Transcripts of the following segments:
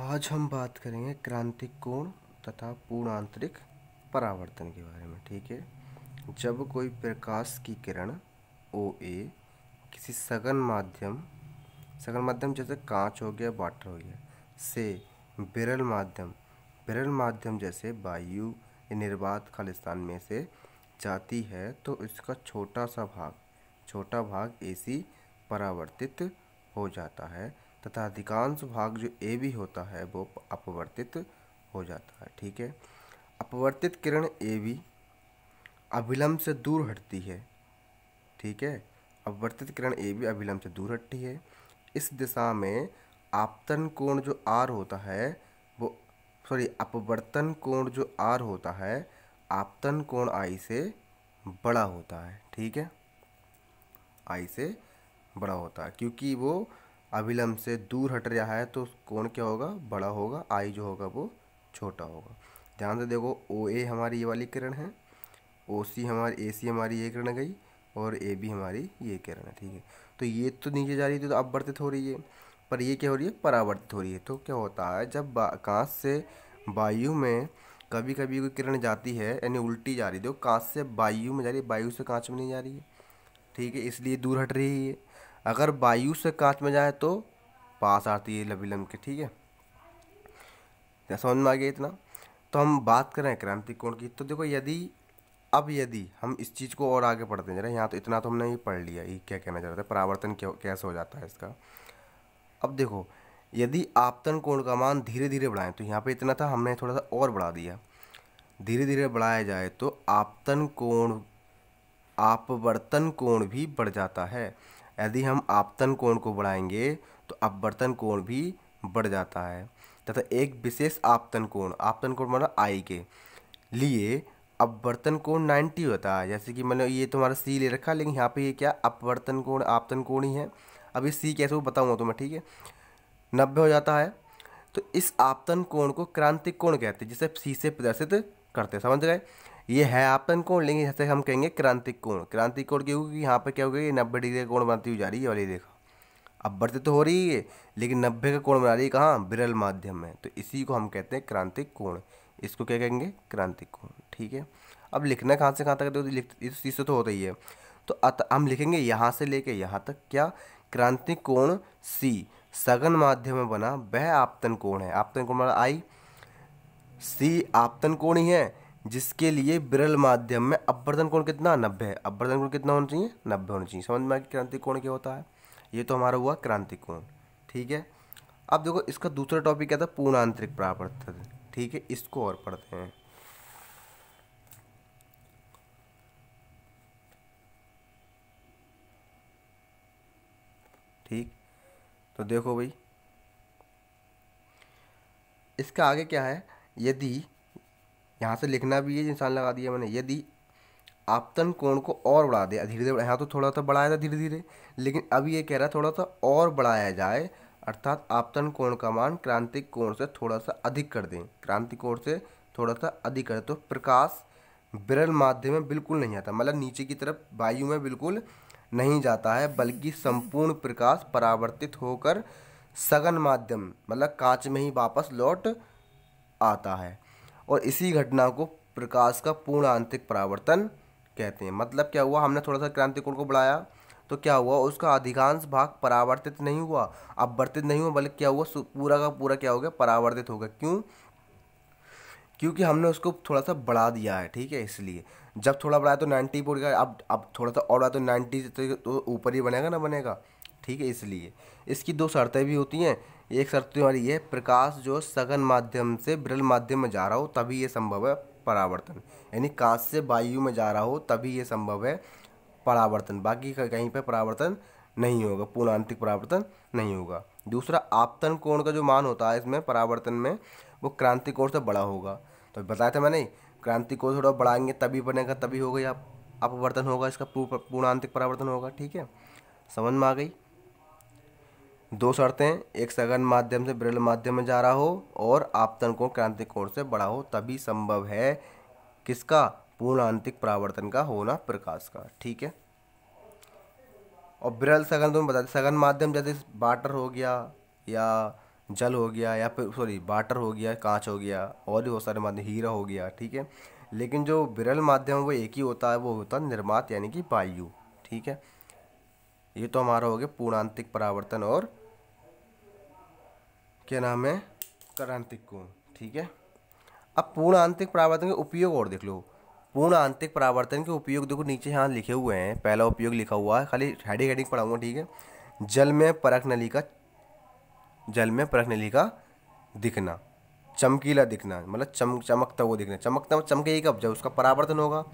आज हम बात करेंगे क्रांतिक कोण तथा पूर्ण आंतरिक परावर्तन के बारे में ठीक है जब कोई प्रकाश की किरण ओ ए किसी सघन माध्यम सघन माध्यम जैसे कांच हो गया वाटर हो गया से बिरल माध्यम बिरल माध्यम जैसे वायु निर्बाध खालिस्तान में से जाती है तो इसका छोटा सा भाग छोटा भाग एसी परावर्तित हो जाता है तथा अधिकांश भाग जो ए बी होता है वो अपवर्तित हो जाता है ठीक है अपवर्तित किरण ए बी अभिलंब से दूर हटती है ठीक है अपवर्तित किरण ए बी अभिलंब से दूर हटती है इस दिशा में आपतन कोण जो आर होता है वो सॉरी अपवर्तन कोण जो आर होता है आपतन कोण आई से बड़ा होता है ठीक है आई से बड़ा होता है क्योंकि वो अभिलंब से दूर हट रहा है तो कोण क्या होगा बड़ा होगा आई जो होगा वो छोटा होगा ध्यान से देखो ओ ए हमारी ये वाली किरण है ओ सी हमारी ए सी हमारी ये किरण गई और ए बी हमारी ये किरण है ठीक है तो ये तो नीचे जा रही थी तो अपवर्तित हो रही है पर ये क्या हो रही है परावर्तित हो रही है तो क्या होता है जब कांस से वायु में कभी कभी कोई किरण जाती है यानी उल्टी जा रही है तो कांस से वायु में जा रही है वायु से कांच में नहीं जा रही है ठीक है इसलिए दूर हट रही है अगर वायु से कांच में जाए तो पास आती है लबिलम के ठीक है समझ में आ गया इतना तो हम बात करें क्रांति कोण की तो देखो यदि अब यदि हम इस चीज़ को और आगे पढ़ते हैं जरा यहाँ तो इतना तो हमने ही पढ़ लिया ये क्या कहना चाहता है परावर्तन कैसे हो जाता है इसका अब देखो यदि आपतन कोण का मान धीरे धीरे बढ़ाएं तो यहाँ पे इतना था हमने थोड़ा सा और बढ़ा दिया धीरे धीरे बढ़ाया जाए तो आपतन कोण आपवर्तन कोण भी बढ़ जाता है यदि हम आपतन कोण को बढ़ाएंगे तो अपवर्तन कोण भी बढ़ जाता है तथा एक विशेष आपतन कोण आपतन कोण मतलब आई के लिए अपवर्तन कोण 90 होता है जैसे कि मैंने ये तो हमारा सी ले रखा लेकिन यहाँ पे ये क्या अपवर्तन कोण आपतन कोण ही है अब ये सी कैसे वो बताऊँगा तो मैं ठीक है नब्बे हो जाता है तो इस आपतन कोण को क्रांतिक कोण कहते हैं जिसे सी से प्रदर्शित करते हैं समझ गए ये है आपतन कोण लेंगे जैसे हम कहेंगे क्रांतिक कोण क्रांतिक कोण क्योंकि यहाँ पर क्या हो गया ये नब्बे डिग्री का कोण बनती हुई जा रही है वाली देखो अब बढ़ते तो हो रही है लेकिन नब्बे का कोण बना रही है कहाँ बिरल माध्यम में तो इसी को हम कहते हैं क्रांतिक कोण इसको क्या कहेंगे क्रांतिक कोण ठीक है अब लिखना कहाँ से कहाँ तक तो इस चीज़ से तो होता ही है तो अत हम लिखेंगे यहाँ से लेके यहाँ तक क्या क्रांतिक कोण सी सघन माध्यम में बना वह आपतन कोण है आपतन कोण बना आई सी आपतन कोण ही है जिसके लिए विरल माध्यम में अपवर्धन कोण कितना नब्बे है अपवर्धन कोण कितना होना चाहिए नब्बे होना चाहिए समझ में आ क्रांति कोण क्या होता है ये तो हमारा हुआ क्रांति कोण ठीक है अब देखो इसका दूसरा टॉपिक क्या था पूर्णांतरिक परावर्तन ठीक है इसको और पढ़ते हैं ठीक तो देखो भाई इसका आगे क्या है यदि यहाँ से लिखना भी है निशान लगा दिया मैंने यदि आपतन कोण को और बढ़ा दे धीरे धीरे यहाँ तो थोड़ा सा तो बढ़ाया था धीरे धीरे लेकिन अब ये कह रहा है थोड़ा सा और बढ़ाया जाए अर्थात आपतन कोण का मान क्रांतिक कोण से थोड़ा सा अधिक कर दें क्रांतिक कोण से थोड़ा सा अधिक कर तो प्रकाश विरल माध्यम में बिल्कुल नहीं आता मतलब नीचे की तरफ वायु में बिल्कुल नहीं जाता है बल्कि संपूर्ण प्रकाश परावर्तित होकर सघन माध्यम मतलब कांच में ही वापस लौट आता है और इसी घटना को प्रकाश का पूर्ण आंतरिक परावर्तन कहते हैं मतलब क्या हुआ हमने थोड़ा सा क्रांति कोण को बढ़ाया तो क्या हुआ उसका अधिकांश भाग परावर्तित नहीं हुआ अपवर्तित नहीं हुआ बल्कि क्या हुआ पूरा का पूरा क्या हो गया परावर्तित हो गया क्यों क्योंकि हमने उसको थोड़ा सा बढ़ा दिया है ठीक है इसलिए जब थोड़ा बढ़ाया तो नाइन्टी पर गया अब अब थोड़ा सा और बढ़ा तो नाइन्टी तो, तो ऊपर ही बनेगा ना बनेगा ठीक है इसलिए इसकी दो शर्तें भी होती हैं एक शर्त तो हमारी ये प्रकाश जो सघन माध्यम से ब्रल माध्यम में जा रहा हो तभी यह संभव है परावर्तन यानी कांच से वायु में जा रहा हो तभी ये संभव है परावर्तन बाकी कहीं पर परावर्तन नहीं होगा पूर्णांतिक परावर्तन नहीं होगा दूसरा आपतन कोण का जो मान होता है इसमें परावर्तन में वो क्रांति कोण से बड़ा होगा तो बताया था मैंने क्रांति कोण थोड़ा बढ़ाएंगे तभी बनेगा तभी होगा या अपवर्तन होगा इसका पूर्णांतिक परावर्तन होगा ठीक है समझ में आ गई दो शर्तें एक सघन माध्यम से बिरल माध्यम में जा रहा हो और आपतन को क्रांतिक कोण से बड़ा हो तभी संभव है किसका पूर्णांतिक परावर्तन का होना प्रकाश का ठीक है और बिरल सघन तुम्हें बताते सघन माध्यम जैसे बाटर हो गया या जल हो गया या फिर सॉरी बाटर हो गया कांच हो गया और भी बहुत सारे माध्यम हीरा हो गया ठीक है लेकिन जो बिरल माध्यम वो एक ही होता है वो होता है निर्मात यानी कि वायु ठीक है ये तो हमारा हो गया पूर्णांतिक परावर्तन और क्या नाम है करांतिक कोण ठीक है अब पूर्ण आंतरिक परावर्तन के उपयोग और देख लो पूर्ण आंतरिक परावर्तन के उपयोग देखो नीचे यहाँ लिखे हुए हैं पहला उपयोग लिखा हुआ है खाली हेडिंग हेडिंग पढ़ाऊंगा ठीक है जल में परख नली का जल में परख नली का दिखना चमकीला दिखना मतलब चम चमकता हुआ दिखना चमकता चमके कब जब उसका परावर्तन होगा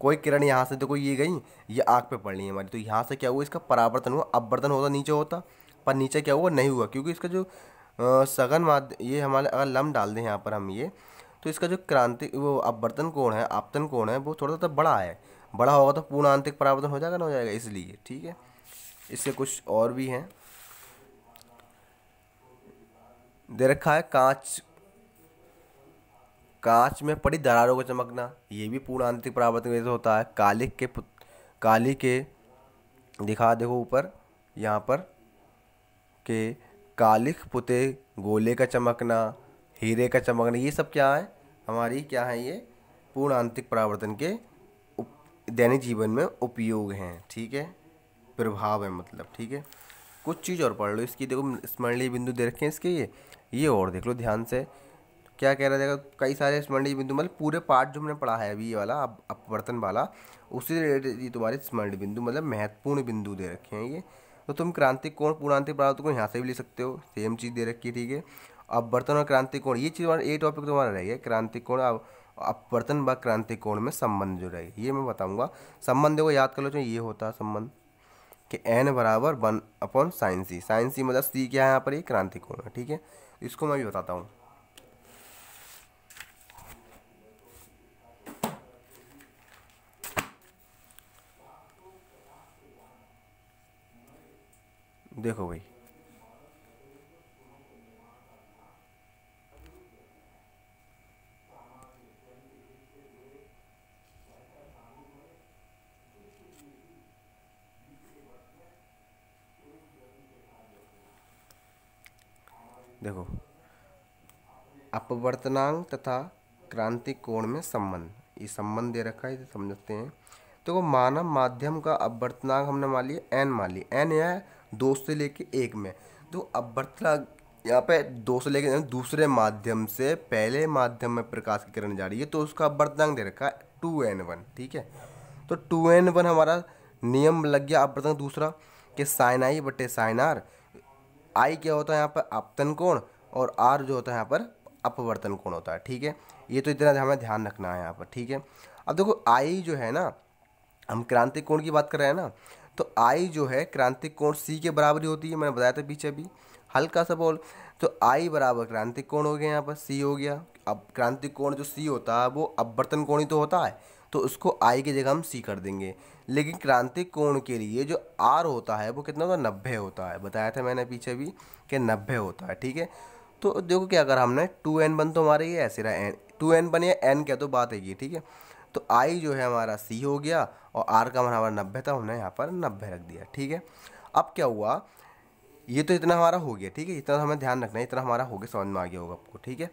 कोई किरण यहाँ से देखो ये गई ये आग पे पड़ रही है हमारी तो यहाँ से क्या हुआ इसका परावर्तन हुआ अपवर्तन होता नीचे होता पर नीचे क्या हुआ नहीं हुआ क्योंकि इसका जो सघन माध्य ये हमारे अगर लम डाल दें यहाँ पर हम ये तो इसका जो क्रांति वो अपवर्तन कोण है आपतन कोण है वो थोड़ा सा तो बड़ा है बड़ा होगा तो पूर्ण आंतरिक परावर्तन हो जाएगा ना हो जाएगा इसलिए ठीक है इससे कुछ और भी हैं दे रखा है कांच कांच में पड़ी दरारों को चमकना ये भी आंतरिक परावर्तन वजह से होता है काली के काली के दिखा देखो ऊपर यहाँ पर के कालिख पुते गोले का चमकना हीरे का चमकना ये सब क्या है हमारी क्या है ये पूर्ण आंतरिक परावर्तन के दैनिक जीवन में उपयोग हैं ठीक है प्रभाव है मतलब ठीक है कुछ चीज़ और पढ़ लो इसकी देखो स्मरणीय बिंदु दे रखे हैं इसके ये ये और देख लो ध्यान से क्या कह रहा है कई सारे स्मरणीय बिंदु मतलब पूरे पार्ट जो हमने पढ़ा है अभी ये वाला अपवर्तन वाला उसी रिलेटेड ये तुम्हारे स्मरणीय बिंदु मतलब महत्वपूर्ण बिंदु दे रखे हैं ये तो तुम क्रांति कोण पूर्णांति प्राप्त को यहाँ से भी ले सकते हो सेम चीज़ दे रखी है ठीक है अब बर्तन और क्रांति कोण ये चीज़ तो हमारा ये टॉपिक तुम्हारा रह गया क्रांतिक कोण बर्तन व क्रांति कोण में संबंध जो रहेगा ये मैं बताऊँगा संबंध देखो याद कर लो चाहिए ये होता है संबंध कि एन बराबर one upon sine C sine C मतलब सी क्या है यहाँ पर ये क्रांति कोण है ठीक है इसको मैं भी बताता हूँ देखो भाई देखो अपवर्तनांग तथा क्रांति कोण में संबंध ये संबंध दे रखा है इसे समझते हैं तो मानव माध्यम का अपवर्तनांग हमने मान लिया एन मान लिया एन यह दो से लेके एक में तो अभ्यर्थना यहाँ पे दो से लेके दूसरे माध्यम से पहले माध्यम में प्रकाश की किरण जा रही है तो उसका अभ्यर्थनांक दे रखा है टू एन वन ठीक है तो टू एन वन हमारा नियम लग गया अभ्यर्थनांक दूसरा कि साइन आई बटे साइन आर आई क्या होता है यहाँ पर आपतन कोण और आर जो होता है यहाँ पर अपवर्तन कोण होता है ठीक है ये तो इतना हमें ध्यान रखना है यहाँ पर ठीक है अब देखो आई जो है ना हम क्रांतिक कोण की बात कर रहे हैं ना तो आई जो है क्रांतिक कोण सी के बराबरी होती है मैंने बताया था पीछे भी हल्का सा बोल तो आई बराबर क्रांतिक कोण हो गया यहाँ पर सी हो गया अब क्रांतिक कोण जो सी होता है वो अपवर्तन कोण ही तो होता है तो उसको आई की जगह हम सी कर देंगे लेकिन क्रांतिक कोण के लिए जो आर होता है वो कितना होता है नब्बे होता है बताया था मैंने पीछे भी कि नब्बे होता है ठीक है तो देखो क्या अगर हमने टू एन बन तो हमारे ये ऐसे रहा एन टू एन बन या एन क्या तो बात है ये ठीक है तो आई जो है हमारा सी हो गया और आर का हमारा नब्बे था हमने यहाँ पर नब्बे रख दिया ठीक है अब क्या हुआ ये तो इतना हमारा हो गया ठीक है इतना तो हमें ध्यान रखना है इतना हमारा हो गया समझ में आ गया होगा आपको ठीक है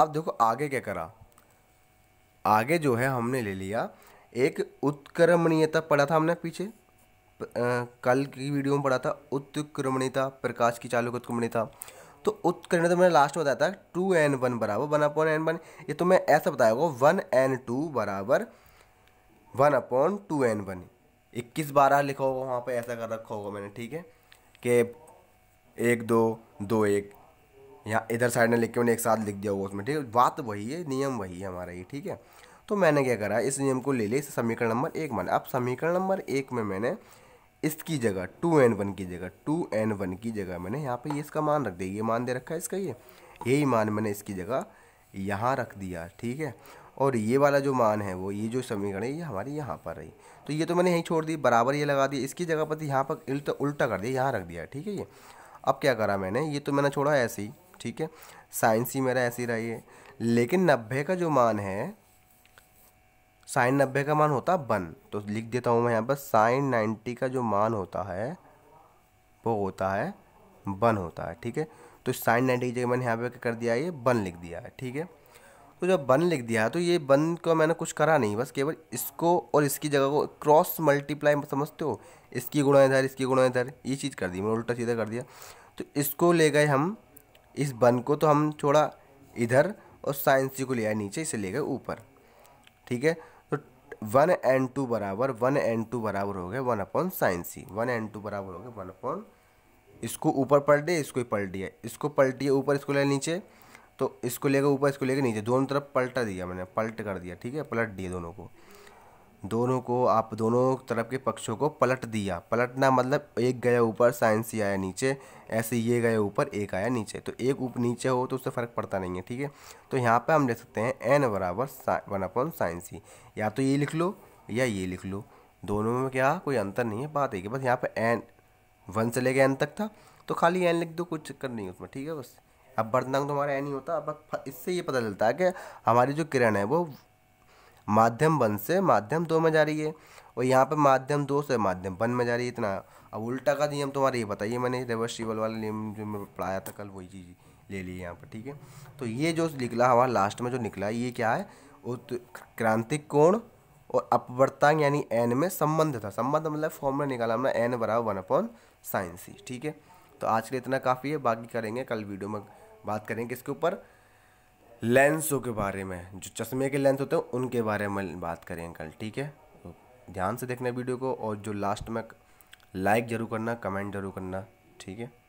अब देखो आगे क्या करा आगे जो है हमने ले लिया एक उत्क्रमणीयता पढ़ा था हमने पीछे आ, कल की वीडियो में पढ़ा था उत्क्रमणीयता प्रकाश की चालू उत्क्रमणीयता तो उत्कीर्ण तो मैंने लास्ट में बताया था टू एन वन बराबर वन अपॉन एन वन ये तो मैं ऐसा बताया होगा वन एन टू बराबर one upon two n one इक्कीस बारह लिखा होगा वहाँ पे ऐसा कर रखा होगा मैंने ठीक है कि एक दो दो एक यहाँ इधर साइड में लिख के मैंने एक साथ लिख दिया होगा उसमें ठीक है बात वही है नियम वही है हमारा ये ठीक है तो मैंने क्या करा इस नियम को ले लिया इस समीकरण नंबर एक माने अब समीकरण नंबर एक में मैंने इसकी जगह टू एन वन की जगह टू एन वन की जगह मैंने यहाँ पे ये इसका मान रख दिया ये मान दे रखा है इसका ये यही मान मैंने इसकी जगह यहाँ रख दिया ठीक है और ये वाला जो मान है वो ये जो समीकरण है ये हमारी यहाँ पर रही तो ये तो मैंने यहीं छोड़ दी बराबर ये लगा दी इसकी जगह पर यहाँ पर उल्टा उल्टा कर दिया यहाँ रख दिया ठीक है ये अब क्या करा मैंने ये तो मैंने छोड़ा ऐसे ही ठीक है साइंस ही मेरा ऐसे ही रही है लेकिन नब्बे का जो मान है साइन नब्बे का मान होता है वन तो लिख देता हूँ मैं यहाँ पर साइन नाइन्टी का जो मान होता है वो होता है वन होता है ठीक है तो साइन नाइन्टी की जगह मैंने यहाँ पे कर दिया ये वन लिख दिया है ठीक है तो जब वन लिख दिया है तो ये वन का मैंने कुछ करा नहीं बस केवल इसको और इसकी जगह को क्रॉस मल्टीप्लाई समझते हो इसकी गुणा इधर इसकी गुणा इधर ये चीज़ कर दी मैंने उल्टा सीधा कर दिया तो इसको ले गए हम इस वन को तो हम छोड़ा इधर और साइंस जी को ले आए नीचे इसे ले गए ऊपर ठीक है वन एन टू बराबर वन एन टू बराबर हो गए one upon sine C one n two बराबर हो गए वन अपॉन इसको ऊपर पलटिए इसको ही पलटिए इसको पलटिए ऊपर इसको ले नीचे तो इसको लेकर ऊपर इसको लेकर नीचे दोनों तरफ पलटा दिया मैंने पलट कर दिया ठीक है पलट दिए दोनों को दोनों को आप दोनों तरफ के पक्षों को पलट दिया पलटना मतलब एक गया ऊपर साइन सी आया नीचे ऐसे ये गए ऊपर एक आया नीचे तो एक ऊपर नीचे हो तो उससे फ़र्क पड़ता नहीं है ठीक है तो यहाँ पर हम लिख सकते हैं एन बराबर वन अपॉन साइन सी या तो ये लिख लो या ये लिख लो दोनों में क्या कोई अंतर नहीं है बात है कि बस यहाँ पर एन वन से लेके एन तक था तो खाली एन लिख दो कोई चक्कर नहीं उसमें ठीक है बस अब वर्धनांक तो हमारा एन ही होता अब इससे ये पता चलता है कि हमारी जो किरण है वो माध्यम वन से माध्यम दो में जा रही है और यहाँ पर माध्यम दो से माध्यम वन में जा रही है इतना अब उल्टा का नियम तुम्हारा ये बताइए मैंने रिवर्सिबल वाला नियम जो मैं पढ़ाया था कल वही चीज़ ले ली यहाँ पर ठीक है तो ये जो निकला हमारा लास्ट में जो निकला ये क्या है क्रांतिक कोण और अपवर्तांग यानी एन में संबंध था संबंध मतलब फॉर्मूला निकाला हमने एन बराबर वन अपॉन साइन सी ठीक है तो आज के लिए इतना काफ़ी है बाकी करेंगे कल वीडियो में बात करेंगे इसके ऊपर लेंसों के बारे में जो चश्मे के लेंस होते हैं उनके बारे में बात करें कल ठीक है तो ध्यान से देखना वीडियो को और जो लास्ट में लाइक ज़रूर करना कमेंट ज़रूर करना ठीक है